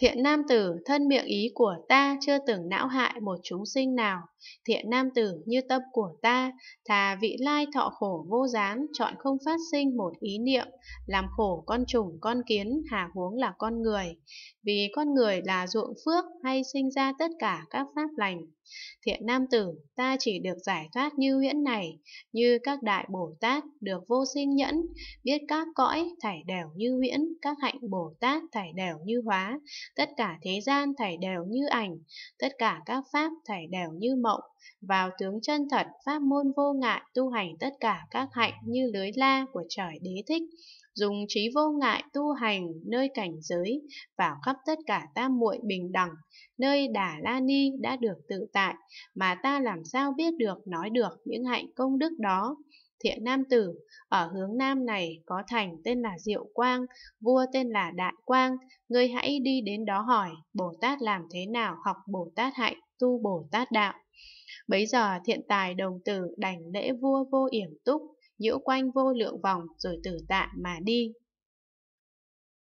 Thiện nam tử, thân miệng ý của ta chưa từng não hại một chúng sinh nào. Thiện nam tử như tâm của ta, thà vị lai thọ khổ vô gián, chọn không phát sinh một ý niệm, làm khổ con trùng con kiến, hà huống là con người. Vì con người là ruộng phước hay sinh ra tất cả các pháp lành. Thiện nam tử, ta chỉ được giải thoát như huyễn này, như các đại Bồ Tát, được vô sinh nhẫn, biết các cõi, thải đều như huyễn, các hạnh Bồ Tát, thải đều như hóa, Tất cả thế gian thảy đều như ảnh, tất cả các pháp thảy đều như mộng. Vào tướng chân thật, pháp môn vô ngại, tu hành tất cả các hạnh như lưới la của trời đế thích. Dùng trí vô ngại tu hành nơi cảnh giới, vào khắp tất cả tam muội bình đẳng, nơi Đà La Ni đã được tự tại, mà ta làm sao biết được nói được những hạnh công đức đó. Thiện nam tử, ở hướng nam này có thành tên là Diệu Quang, vua tên là Đại Quang, ngươi hãy đi đến đó hỏi Bồ Tát làm thế nào học Bồ Tát hạnh, tu Bồ Tát đạo. Bấy giờ thiện tài đồng tử đảnh lễ vua vô yểm túc, nhiễu quanh vô lượng vòng rồi tử tạ mà đi.